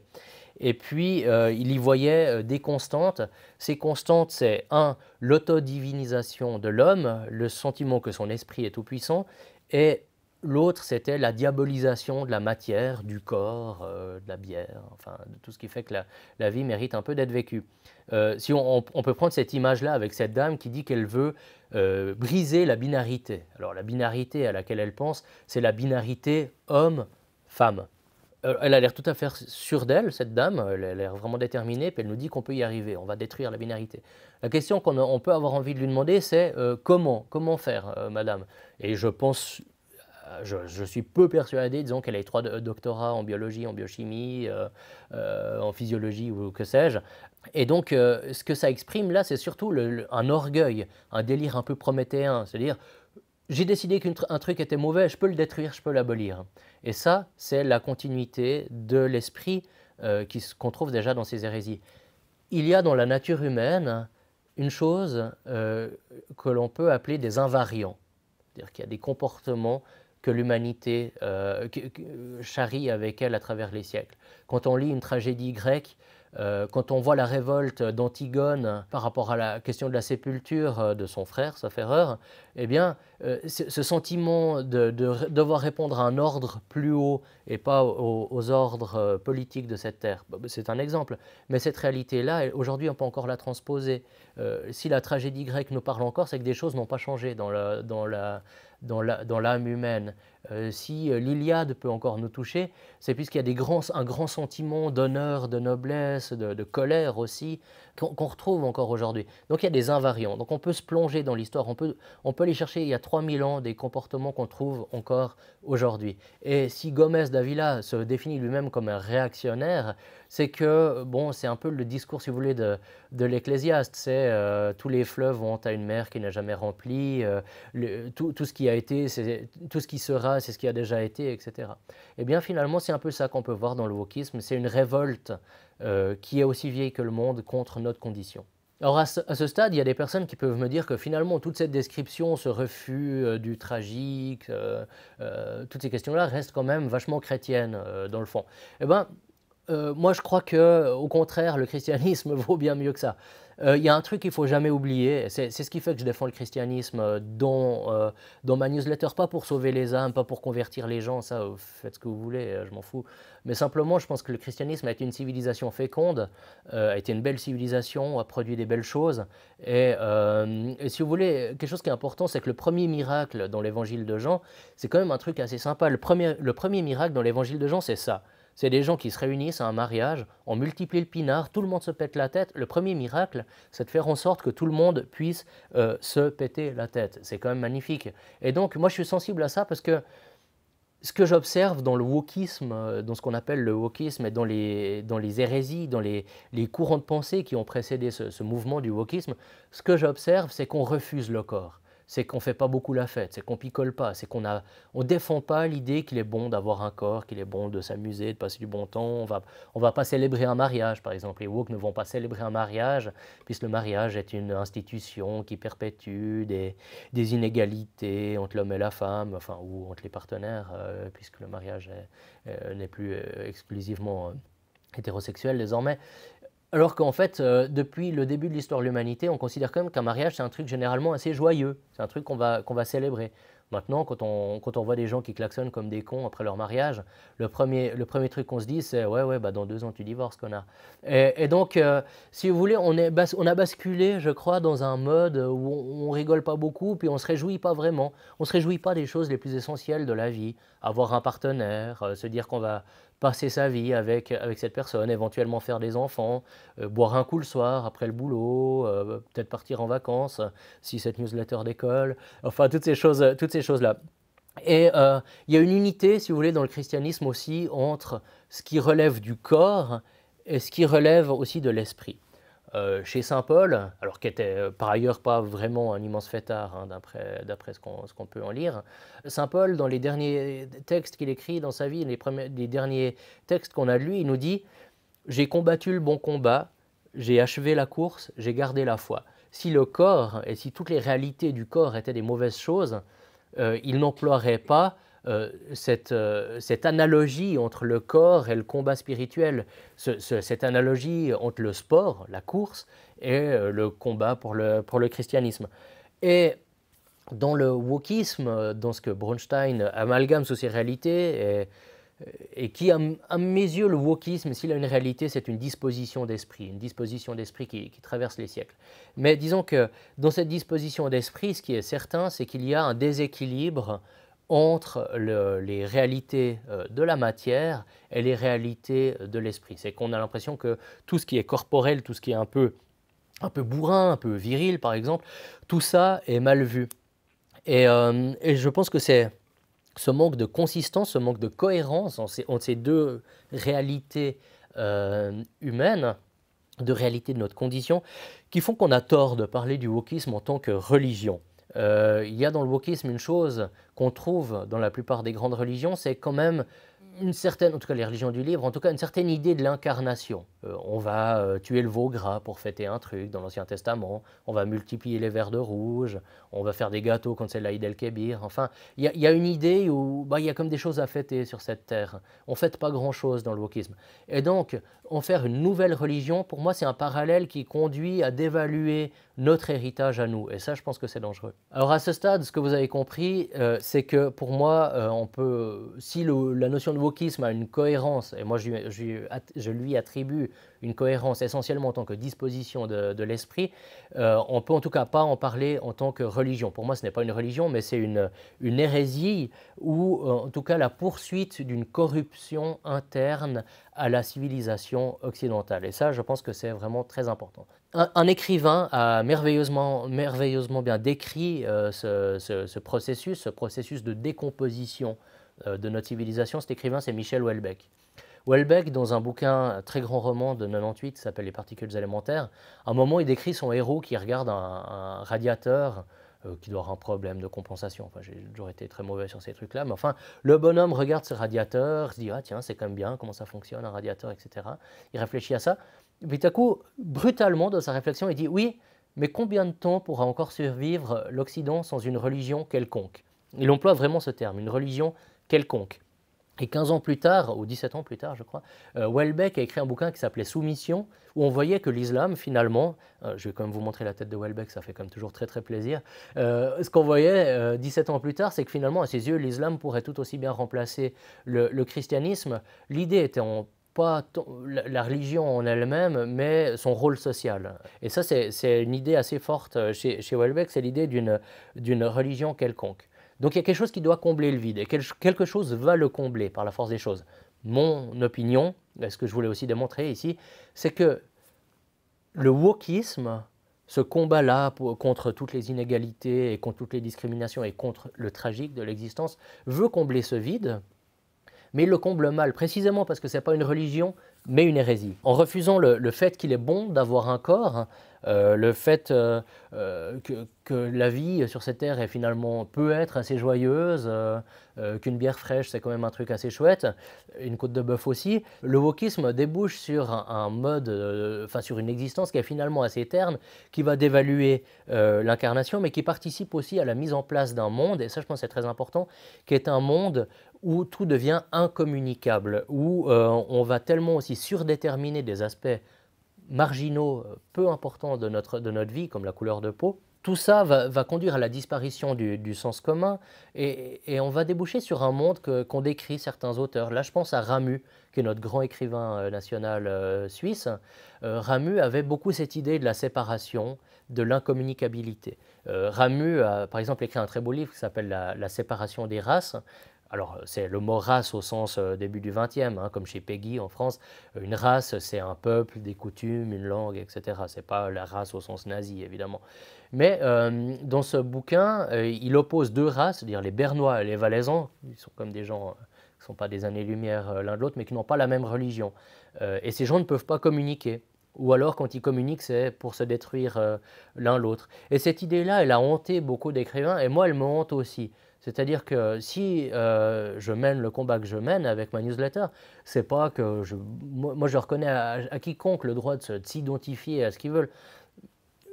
[SPEAKER 1] Et puis, euh, il y voyait euh, des constantes. Ces constantes, c'est un, l'autodivinisation de l'homme, le sentiment que son esprit est tout-puissant, et l'autre, c'était la diabolisation de la matière, du corps, euh, de la bière, enfin, de tout ce qui fait que la, la vie mérite un peu d'être vécue. si on, peut prendre cette image-là avec cette dame qui dit qu'elle veut briser la binarité. Alors, la binarité à laquelle elle pense, c'est la binarité homme-femme. Euh, elle a l'air tout à fait sûre d'elle, cette dame, elle a l'air vraiment déterminée, puis elle nous dit qu'on peut y arriver, on va détruire la binarité. La question qu'on peut avoir envie de lui demander, c'est euh, comment, comment faire, euh, madame Et je pense, je, suis peu persuadé, disons qu'elle a trois doctorats en biologie, en biochimie, en physiologie ou que sais-je. Et donc, ce que ça exprime là, c'est surtout un orgueil, un délire un peu prométhéen, c'est-à-dire j'ai décidé qu'un truc était mauvais, je peux le détruire, je peux l'abolir. Et ça, c'est la continuité de l'esprit euh, qu'on trouve déjà dans ces hérésies. Il y a dans la nature humaine une chose euh, que l'on peut appeler des invariants, c'est-à-dire qu'il y a des comportements que l'humanité euh, charrie avec elle à travers les siècles. Quand on lit une tragédie grecque, quand on voit la révolte d'Antigone par rapport à la question de la sépulture de son frère, sauf erreur, eh bien, euh, ce sentiment de, devoir répondre à un ordre plus haut et pas aux, ordres euh, politiques de cette terre, bah, bah, c'est un exemple. Mais cette réalité-là, aujourd'hui, on peut encore la transposer. Euh, si la tragédie grecque nous parle encore, c'est que des choses n'ont pas changé dans la, dans la, dans l'âme la, dans humaine. si l'Iliade peut encore nous toucher, c'est puisqu'il y a des grands, un grand sentiment d'honneur, de noblesse, de, colère aussi, qu'on retrouve encore aujourd'hui. Donc il y a des invariants. Donc on peut se plonger dans l'histoire, on peut, on peut aller chercher il y a 3000 ans des comportements qu'on trouve encore aujourd'hui. Et si Gomez d'Avila se définit lui-même comme un réactionnaire, c'est que, bon, c'est un peu le discours, si vous voulez, de, de l'ecclésiaste. C'est euh, tous les fleuves vont à une mer qui n'a jamais rempli, euh, tout, ce qui a été, tout ce qui sera, c'est ce qui a déjà été, etc. et eh bien, finalement, c'est un peu ça qu'on peut voir dans le wokisme. C'est une révolte euh, qui est aussi vieille que le monde contre notre condition. Or, à ce, stade, il y a des personnes qui peuvent me dire que finalement, toute cette description, ce refus euh, du tragique, euh, euh, toutes ces questions-là restent quand même vachement chrétiennes, dans le fond. Eh bien, moi, je crois que, au contraire, le christianisme vaut bien mieux que ça il euh, y a un truc qu'il faut jamais oublier, c'est ce qui fait que je défends le christianisme euh, dans, euh, dans, ma newsletter, pas pour sauver les âmes, pas pour convertir les gens, ça, faites ce que vous voulez, je m'en fous. Mais simplement, je pense que le christianisme a été une civilisation féconde, a été une belle civilisation, a produit des belles choses. Et, et si vous voulez, quelque chose qui est important, c'est que le premier miracle dans l'évangile de Jean, c'est quand même un truc assez sympa. Le premier, le premier miracle dans l'évangile de Jean, c'est ça. C'est des gens qui se réunissent à un mariage, on multiplie le pinard, tout le monde se pète la tête. Le premier miracle, c'est de faire en sorte que tout le monde puisse euh, se péter la tête. C'est quand même magnifique. Et donc, moi, je suis sensible à ça parce que ce que j'observe dans le wokisme, euh, dans ce qu'on appelle le wokisme et dans les, dans les hérésies, dans les, courants de pensée qui ont précédé ce, ce mouvement du wokisme, ce que j'observe, c'est qu'on refuse le corps c'est qu'on ne fait pas beaucoup la fête, c'est qu'on picole pas, c'est qu'on ne on défend pas l'idée qu'il est bon d'avoir un corps, qu'il est bon de s'amuser, de passer du bon temps. On va, on va pas célébrer un mariage, par exemple. Les woke ne vont pas célébrer un mariage, puisque le mariage est une institution qui perpétue des, des inégalités entre l'homme et la femme, enfin, ou entre les partenaires, euh, puisque le mariage euh, n'est plus euh, exclusivement hétérosexuel désormais. Alors qu'en fait, euh, depuis le début de l'histoire de l'humanité, on considère quand même qu'un mariage, c'est un truc généralement assez joyeux. C'est un truc qu'on va, qu'on va célébrer. Maintenant, quand on, quand on voit des gens qui klaxonnent comme des cons après leur mariage, le premier, le premier truc qu'on se dit, c'est Ouais, ouais, bah, dans deux ans, tu divorces, connard. Et, donc, euh, si vous voulez, on, est on a basculé, je crois, dans un mode où on, rigole pas beaucoup, puis on se réjouit pas vraiment. On se réjouit pas des choses les plus essentielles de la vie. Avoir un partenaire, euh, se dire qu'on va passer sa vie avec, avec cette personne, éventuellement faire des enfants, euh, boire un coup le soir après le boulot, euh, peut-être partir en vacances si cette newsletter décolle, enfin toutes ces choses-là. Choses et euh, il y a une unité, si vous voulez, dans le christianisme aussi entre ce qui relève du corps et ce qui relève aussi de l'esprit. Euh, chez Saint-Paul, alors qui était euh, par ailleurs pas vraiment un immense fêtard, hein, d'après ce qu'on peut en lire, Saint-Paul, dans les derniers textes qu'il écrit dans sa vie, les, les derniers textes qu'on a de lui, il nous dit « J'ai combattu le bon combat, j'ai achevé la course, j'ai gardé la foi ». Si le corps et si toutes les réalités du corps étaient des mauvaises choses, euh, il n'emploierait pas euh, euh, cette, analogie entre le corps et le combat spirituel, cette analogie entre le sport, la course, et euh, le combat pour le, christianisme. Et dans le wokisme, dans ce que Bronstein amalgame sous ses réalités, et, qui, à, mes yeux, le wokisme, s'il a une réalité, c'est une disposition d'esprit, une disposition d'esprit qui, traverse les siècles. Mais disons que dans cette disposition d'esprit, ce qui est certain, c'est qu'il y a un déséquilibre entre les réalités euh, de la matière et les réalités de l'esprit. C'est qu'on a l'impression que tout ce qui est corporel, tout ce qui est un peu, un peu bourrin, un peu viril par exemple, tout ça est mal vu. Et, euh, je pense que c'est ce manque de consistance, ce manque de cohérence entre ces, deux réalités euh, humaines, de réalité de notre condition, qui font qu'on a tort de parler du wokisme en tant que religion. Euh, il y a dans le wokisme une chose qu'on trouve dans la plupart des grandes religions, c'est quand même une certaine, en tout cas les religions du livre, en tout cas une certaine idée de l'incarnation. Euh, on va euh, tuer le veau gras pour fêter un truc dans l'Ancien Testament, on va multiplier les verres de rouge, on va faire des gâteaux quand c'est l'Aïd el-Kébir. Enfin, il y, a une idée où bah, il y a comme des choses à fêter sur cette terre. On fête pas grand-chose dans le wokisme. Et donc, en faire une nouvelle religion, pour moi, c'est un parallèle qui conduit à dévaluer notre héritage à nous. Et ça, je pense que c'est dangereux. Alors à ce stade, ce que vous avez compris, euh, c'est que pour moi, euh, on peut, si la notion de wokisme a une cohérence, et moi je lui attribue une cohérence essentiellement en tant que disposition de, l'esprit, euh, on peut en tout cas pas en parler en tant que religion. Pour moi, ce n'est pas une religion, mais c'est une, hérésie ou euh, en tout cas la poursuite d'une corruption interne à la civilisation occidentale. Et ça, je pense que c'est vraiment très important. Un, écrivain a merveilleusement, merveilleusement bien décrit euh, ce, ce, processus, ce processus de décomposition de notre civilisation. Cet écrivain, c'est Michel Houellebecq. Welbeck, dans un bouquin, très grand roman de 98, s'appelle Les particules élémentaires, à un moment, il décrit son héros qui regarde un, radiateur euh, qui doit avoir un problème de compensation. Enfin, j'ai toujours été très mauvais sur ces trucs-là, mais enfin, le bonhomme regarde ce radiateur, se dit Ah, tiens, c'est quand même bien, comment ça fonctionne, un radiateur, etc. Il réfléchit à ça. puis, à coup, brutalement, dans sa réflexion, il dit Oui, mais combien de temps pourra encore survivre l'Occident sans une religion quelconque Il emploie vraiment ce terme, une religion quelconque. Et 15 ans plus tard, ou 17 ans plus tard, je crois, euh, Welbeck a écrit un bouquin qui s'appelait Soumission, où on voyait que l'islam, finalement, euh, je vais quand même vous montrer la tête de Welbeck, ça fait comme toujours très très plaisir, euh, ce qu'on voyait 17 ans plus tard, c'est que finalement, à ses yeux, l'islam pourrait tout aussi bien remplacer le, christianisme. L'idée était en pas la religion en elle-même, mais son rôle social. Et ça, c'est une idée assez forte chez, chez Welbeck, c'est l'idée d'une religion quelconque. Donc il y a quelque chose qui doit combler le vide, et quelque chose va le combler par la force des choses. Mon opinion, ce que je voulais aussi démontrer ici, c'est que le wokisme, ce combat-là contre toutes les inégalités et contre toutes les discriminations et contre le tragique de l'existence, veut combler ce vide, mais il le comble mal, précisément parce que ce n'est pas une religion, mais une hérésie. En refusant le, fait qu'il est bon d'avoir un corps, euh, le fait euh, euh, que, la vie sur cette terre est finalement peut être assez joyeuse, qu'une bière fraîche c'est quand même un truc assez chouette, une côte de bœuf aussi. Le wokisme débouche sur un, mode, enfin sur une existence qui est finalement assez terne, qui va dévaluer l'incarnation, mais qui participe aussi à la mise en place d'un monde, et ça je pense c'est très important, qui est un monde où tout devient incommunicable, où euh, on va tellement aussi surdéterminer des aspects marginaux, euh, peu importants de notre, vie, comme la couleur de peau, tout ça va, conduire à la disparition du, sens commun et, on va déboucher sur un monde qu'ont décrit certains auteurs. Là, je pense à Ramu, qui est notre grand écrivain euh, national suisse. Euh, avait beaucoup cette idée de la séparation, de l'incommunicabilité. Euh, a, par exemple, écrit un très beau livre qui s'appelle la, séparation des races, alors euh, c'est le mot race au sens euh, début du XXe, hein, comme chez Peggy en France, euh, une race c'est un peuple, des coutumes, une langue, etc. Ce n'est pas la race au sens nazi évidemment. Mais dans ce bouquin, il oppose deux races, c'est-à-dire les Bernois et les Valaisans, ils sont comme des gens qui ne sont pas des années-lumière l'un de l'autre, mais qui n'ont pas la même religion. et ces gens ne peuvent pas communiquer ou alors quand ils communiquent, c'est pour se détruire l'un l'autre. Et cette idée-là, elle a hanté beaucoup d'écrivains, et moi, elle me hante aussi. C'est-à-dire que si euh, je mène le combat que je mène avec ma newsletter, c'est pas que je, moi, je reconnais à, quiconque le droit de s'identifier à ce qu'ils veulent.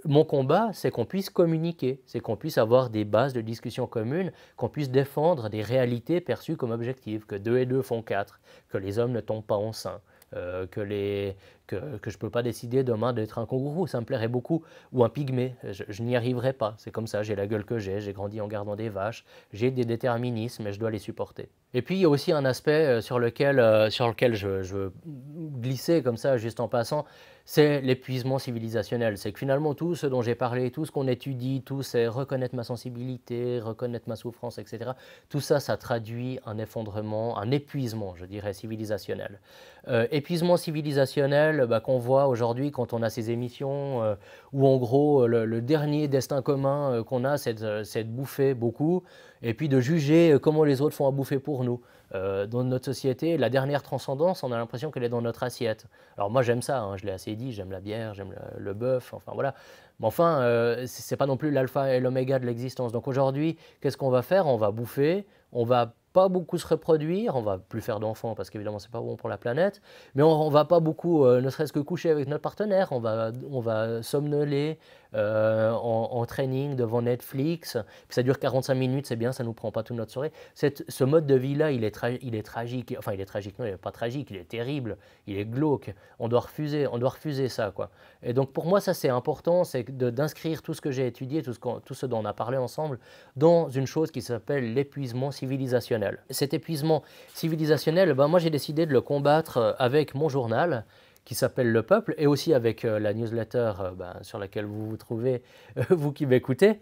[SPEAKER 1] Mon combat, c'est qu'on puisse communiquer, c'est qu'on puisse avoir des bases de discussion communes, qu'on puisse défendre des réalités perçues comme objectives, que deux et deux font quatre, que les hommes ne tombent pas enceints, euh, que, les, que, je ne peux pas décider demain d'être un kangourou, ça me plairait beaucoup, ou un pygmée, je, n'y arriverai pas, c'est comme ça, j'ai la gueule que j'ai, j'ai grandi en gardant des vaches, j'ai des déterminismes et je dois les supporter. Et puis il y a aussi un aspect euh, sur lequel, euh, sur lequel je, je glisser, comme ça juste en passant, c'est l'épuisement civilisationnel. C'est que finalement, tout ce dont j'ai parlé, tout ce qu'on étudie, tout c'est reconnaître ma sensibilité, reconnaître ma souffrance, etc. Tout ça, ça traduit un effondrement, un épuisement, je dirais, civilisationnel. Euh, épuisement civilisationnel bah, qu'on voit aujourd'hui quand on a ces émissions euh, où, en gros, le, dernier destin commun euh, qu'on a, c'est de bouffer beaucoup et puis de juger comment les autres font à bouffer pour nous. Euh, dans notre société, la dernière transcendance, on a l'impression qu'elle est dans notre assiette. Alors moi j'aime ça, hein, je l'ai assez dit, j'aime la bière, j'aime le, bœuf, enfin voilà. Mais enfin, euh, ce c'est pas non plus l'alpha et l'oméga de l'existence. Donc aujourd'hui, qu'est-ce qu'on va faire On va bouffer, on va pas beaucoup se reproduire, on va plus faire d'enfants parce qu'évidemment c'est pas bon pour la planète, mais on, ne va pas beaucoup, euh, ne serait-ce que coucher avec notre partenaire, on va, on va somnoler, euh, en, training devant Netflix. ça dure 45 minutes, c'est bien, ça ne nous prend pas toute notre soirée. ce mode de vie-là, il, est tragique. Enfin, il est tragique, non, il n'est pas tragique, il est terrible, il est glauque. On doit refuser, on doit refuser ça. Quoi. Et donc pour moi, ça c'est important, c'est d'inscrire tout ce que j'ai étudié, tout ce, tout dont on a parlé ensemble, dans une chose qui s'appelle l'épuisement civilisationnel. Cet épuisement civilisationnel, ben, moi j'ai décidé de le combattre euh, avec mon journal qui s'appelle Le Peuple, et aussi avec euh, la newsletter euh, ben, sur laquelle vous vous trouvez, euh, vous qui m'écoutez.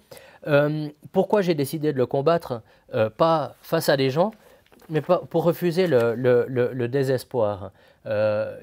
[SPEAKER 1] pourquoi j'ai décidé de le combattre Pas face à des gens, mais pas pour refuser le désespoir. Il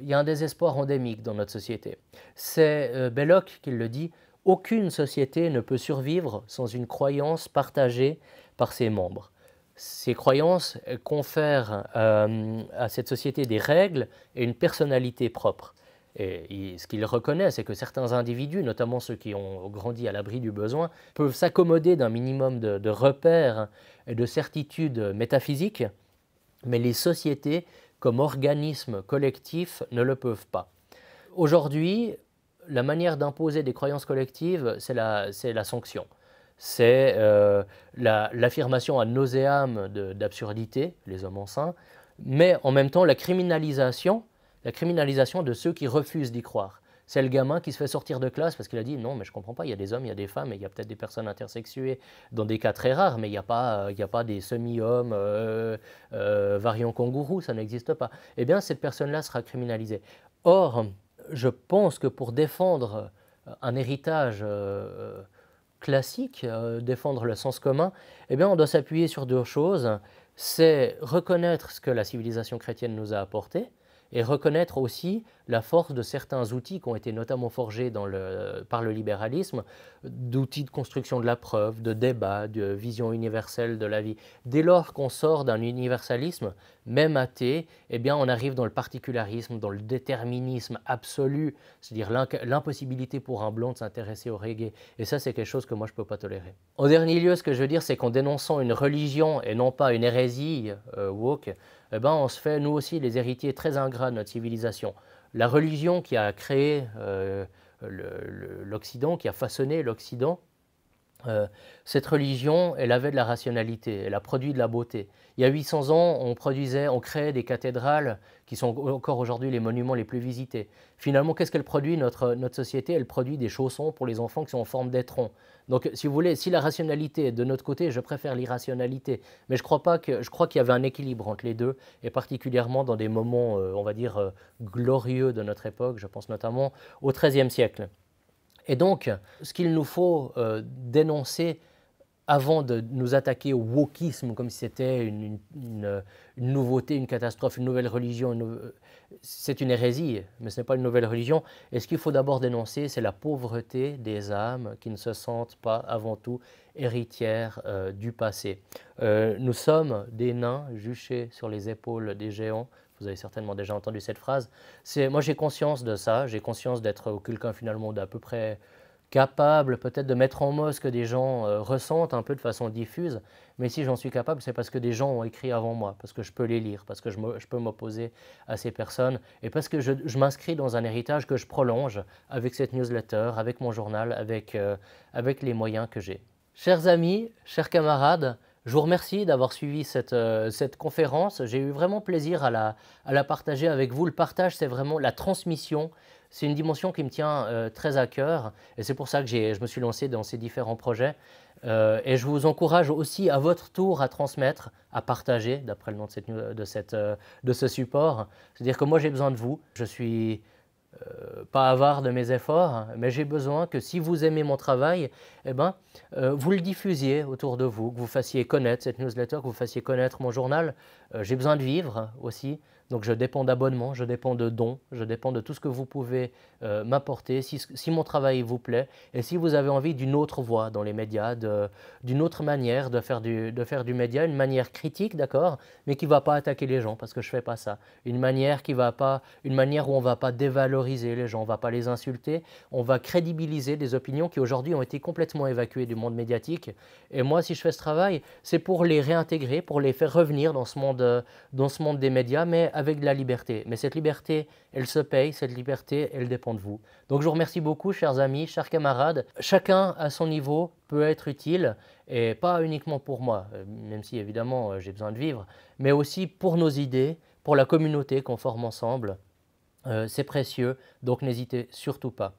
[SPEAKER 1] y a un désespoir endémique dans notre société. C'est Belloc qui le dit, aucune société ne peut survivre sans une croyance partagée par ses membres ces croyances confèrent euh, à cette société des règles et une personnalité propre. Et, ce qu'il reconnaît, c'est que certains individus, notamment ceux qui ont grandi à l'abri du besoin, peuvent s'accommoder d'un minimum de, repères et de certitudes métaphysiques, mais les sociétés, comme organismes collectifs, ne le peuvent pas. Aujourd'hui, la manière d'imposer des croyances collectives, c'est la sanction c'est euh, l'affirmation à nauséam d'absurdité, les hommes enceints, mais en même temps la criminalisation, la criminalisation de ceux qui refusent d'y croire. C'est le gamin qui se fait sortir de classe parce qu'il a dit non, mais je comprends pas, il y a des hommes, il y a des femmes, il y a peut-être des personnes intersexuées dans des cas très rares, mais il n'y a, pas, euh, il a pas des semi-hommes euh, euh, variants kangourous, ça n'existe pas. Eh bien, cette personne-là sera criminalisée. Or, je pense que pour défendre euh, un héritage classique, euh, défendre le sens commun, eh bien, on doit s'appuyer sur deux choses. C'est reconnaître ce que la civilisation chrétienne nous a apporté et reconnaître aussi la force de certains outils qui ont été notamment forgés par le libéralisme, d'outils de construction de la preuve, de débat, de vision universelle de la vie. Dès lors qu'on sort d'un universalisme, même athée, eh bien on arrive dans le particularisme, dans le déterminisme absolu, c'est-à-dire l'impossibilité pour un blond de s'intéresser au reggae. Et ça, c'est quelque chose que moi, je ne peux pas tolérer. En dernier lieu, ce que je veux dire, c'est qu'en dénonçant une religion et non pas une hérésie euh, woke, eh ben, on se fait, nous aussi, les héritiers très ingrats de notre civilisation la religion qui a créé euh, l'Occident, qui a façonné l'Occident, euh, cette religion, elle avait de la rationalité, elle a produit de la beauté. Il y a 800 ans, on produisait, on créait des cathédrales qui sont encore aujourd'hui les monuments les plus visités. Finalement, qu'est-ce qu'elle produit, notre, société Elle produit des chaussons pour les enfants qui sont en forme d'étrons. Donc, si vous voulez, si la rationalité est de notre côté, je préfère l'irrationalité. Mais je crois, pas que, je crois qu'il y avait un équilibre entre les deux, et particulièrement dans des moments, euh, on va dire, euh, glorieux de notre époque. Je pense notamment au XIIIe siècle. Et donc, ce qu'il nous faut euh, dénoncer avant de nous attaquer au wokisme comme si c'était une, nouveauté, une catastrophe, une nouvelle religion, c'est une hérésie, mais ce n'est pas une nouvelle religion. Et ce qu'il faut d'abord dénoncer, c'est la pauvreté des âmes qui ne se sentent pas avant tout héritières euh, du passé. Euh, nous sommes des nains juchés sur les épaules des géants, vous avez certainement déjà entendu cette phrase. Moi, j'ai conscience de ça. J'ai conscience d'être quelqu'un finalement d'à peu près capable peut-être de mettre en mots ce que des gens euh, ressentent un peu de façon diffuse, mais si j'en suis capable, c'est parce que des gens ont écrit avant moi, parce que je peux les lire, parce que je, peux m'opposer à ces personnes, et parce que je, m'inscris dans un héritage que je prolonge avec cette newsletter, avec mon journal, avec, euh, avec les moyens que j'ai. Chers amis, chers camarades, je vous remercie d'avoir suivi cette, euh, cette conférence. J'ai eu vraiment plaisir à la, à la partager avec vous. Le partage, c'est vraiment la transmission. C'est une dimension qui me tient euh, très à cœur et c'est pour ça que je me suis lancé dans ces différents projets. Euh, et je vous encourage aussi à votre tour à transmettre, à partager, d'après le nom de, cette, de, cette, de ce support. C'est-à-dire que moi, j'ai besoin de vous. Je suis euh, pas avare de mes efforts, mais j'ai besoin que si vous aimez mon travail, eh ben, euh, vous le diffusiez autour de vous, que vous fassiez connaître cette newsletter, que vous fassiez connaître mon journal. Euh, j'ai besoin de vivre aussi. Donc je dépends d'abonnements, je dépends de dons, je dépends de tout ce que vous pouvez euh, m'apporter, si, si, mon travail vous plaît, et si vous avez envie d'une autre voie dans les médias, d'une autre manière de faire, du, de faire du média, une manière critique, d'accord, mais qui ne va pas attaquer les gens, parce que je ne fais pas ça. Une manière, qui va pas, une manière où on ne va pas dévaloriser les gens, on ne va pas les insulter, on va crédibiliser des opinions qui aujourd'hui ont été complètement évacuées du monde médiatique. Et moi, si je fais ce travail, c'est pour les réintégrer, pour les faire revenir dans ce monde, dans ce monde des médias, mais avec de la liberté. Mais cette liberté, elle se paye, cette liberté, elle dépend de vous. Donc je vous remercie beaucoup, chers amis, chers camarades. Chacun à son niveau peut être utile, et pas uniquement pour moi, euh, même si évidemment euh, j'ai besoin de vivre, mais aussi pour nos idées, pour la communauté qu'on forme ensemble. Euh, c'est précieux, donc n'hésitez surtout pas.